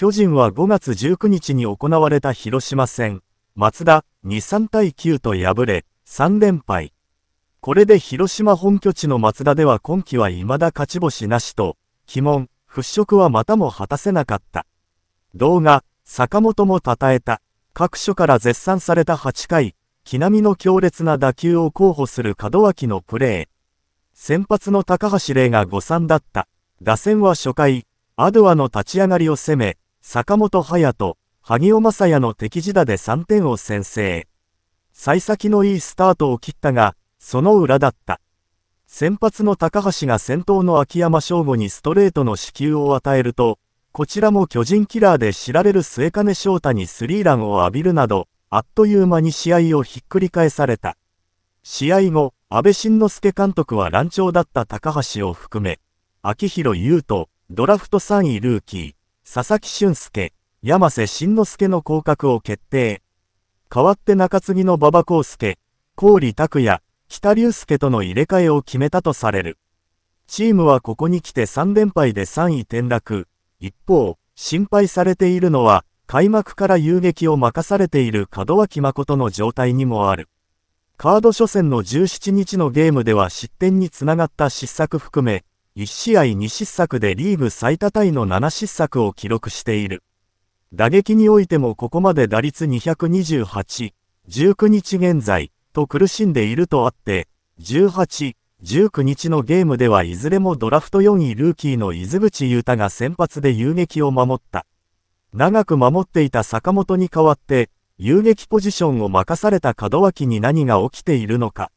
巨人は5月19日に行われた広島戦、松田23対9と敗れ、3連敗。これで広島本拠地の松田では今季は未だ勝ち星なしと、鬼門、払拭はまたも果たせなかった。動画、坂本も称えた、各所から絶賛された8回、木並の強烈な打球を候補する門脇のプレー。先発の高橋玲が誤算だった。打線は初回、アドアの立ち上がりを攻め、坂本勇人、萩尾正也の敵地打で3点を先制。幸先のいいスタートを切ったが、その裏だった。先発の高橋が先頭の秋山翔吾にストレートの支給を与えると、こちらも巨人キラーで知られる末金翔太にスリーランを浴びるなど、あっという間に試合をひっくり返された。試合後、安倍晋之助監督は乱調だった高橋を含め、秋広優斗、ドラフト3位ルーキー、佐々木俊介、山瀬慎之介の降格を決定。代わって中継ぎの馬場康介、郡拓也、北竜介との入れ替えを決めたとされる。チームはここに来て3連敗で3位転落。一方、心配されているのは、開幕から遊撃を任されている門脇誠の状態にもある。カード初戦の17日のゲームでは失点につながった失策含め、1試合2失策でリーグ最多タイの7失策を記録している。打撃においてもここまで打率228、19日現在と苦しんでいるとあって、18、19日のゲームではいずれもドラフト4位ルーキーの伊豆口優太が先発で遊撃を守った。長く守っていた坂本に代わって、遊撃ポジションを任された門脇に何が起きているのか。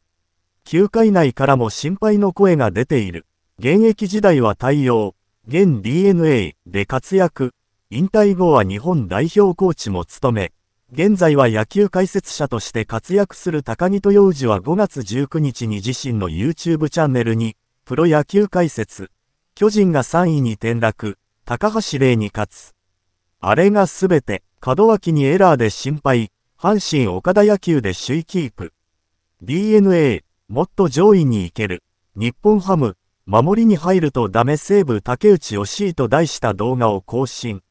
9回内からも心配の声が出ている。現役時代は対応、現 DNA で活躍、引退後は日本代表コーチも務め、現在は野球解説者として活躍する高木豊二は5月19日に自身の YouTube チャンネルに、プロ野球解説、巨人が3位に転落、高橋玲に勝つ。あれがすべて、門脇にエラーで心配、阪神岡田野球で首位キープ。DNA、もっと上位に行ける。日本ハム、守りに入るとダメ西武竹内し井と題した動画を更新。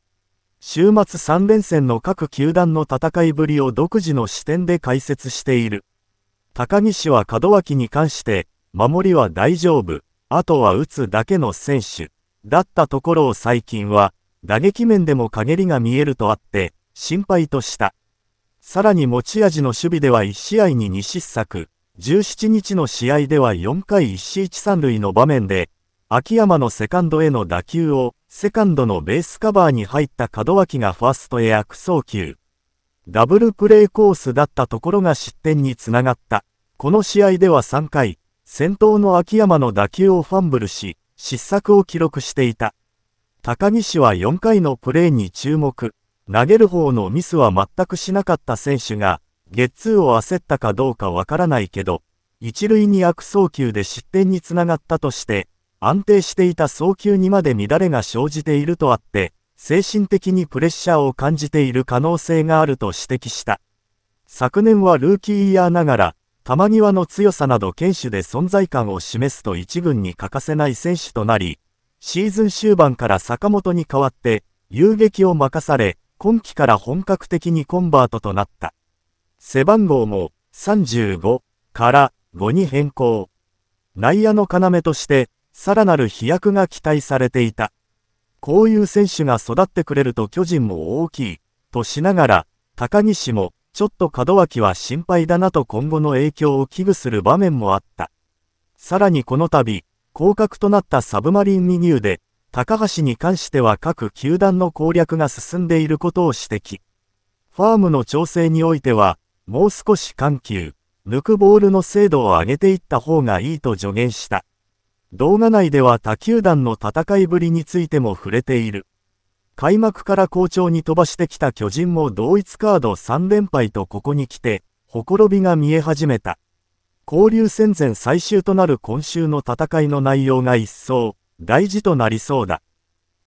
週末3連戦の各球団の戦いぶりを独自の視点で解説している。高木氏は門脇に関して、守りは大丈夫、あとは打つだけの選手、だったところを最近は、打撃面でも陰りが見えるとあって、心配とした。さらに持ち味の守備では1試合に2失策、17日の試合では4回1試1 3塁の場面で、秋山のセカンドへの打球を、セカンドのベースカバーに入った門脇がファーストへ悪送球。ダブルプレーコースだったところが失点につながった。この試合では3回、先頭の秋山の打球をファンブルし、失策を記録していた。高木氏は4回のプレーに注目。投げる方のミスは全くしなかった選手が、ゲッツーを焦ったかどうかわからないけど、一塁に悪送球で失点につながったとして、安定していた送球にまで乱れが生じているとあって、精神的にプレッシャーを感じている可能性があると指摘した。昨年はルーキーイヤーながら、玉際の強さなど堅守で存在感を示すと一軍に欠かせない選手となり、シーズン終盤から坂本に代わって、遊撃を任され、今季から本格的にコンバートとなった。背番号も35から5に変更。内野の要として、さらなる飛躍が期待されていた。こういう選手が育ってくれると巨人も大きい、としながら、高岸も、ちょっと門脇は心配だなと今後の影響を危惧する場面もあった。さらにこの度、降格となったサブマリンニューで、高橋に関しては各球団の攻略が進んでいることを指摘。ファームの調整においては、もう少し緩急、抜くボールの精度を上げていった方がいいと助言した。動画内では他球団の戦いぶりについても触れている。開幕から好調に飛ばしてきた巨人も同一カード3連敗とここに来て、ほころびが見え始めた。交流戦前最終となる今週の戦いの内容が一層、大事となりそうだ。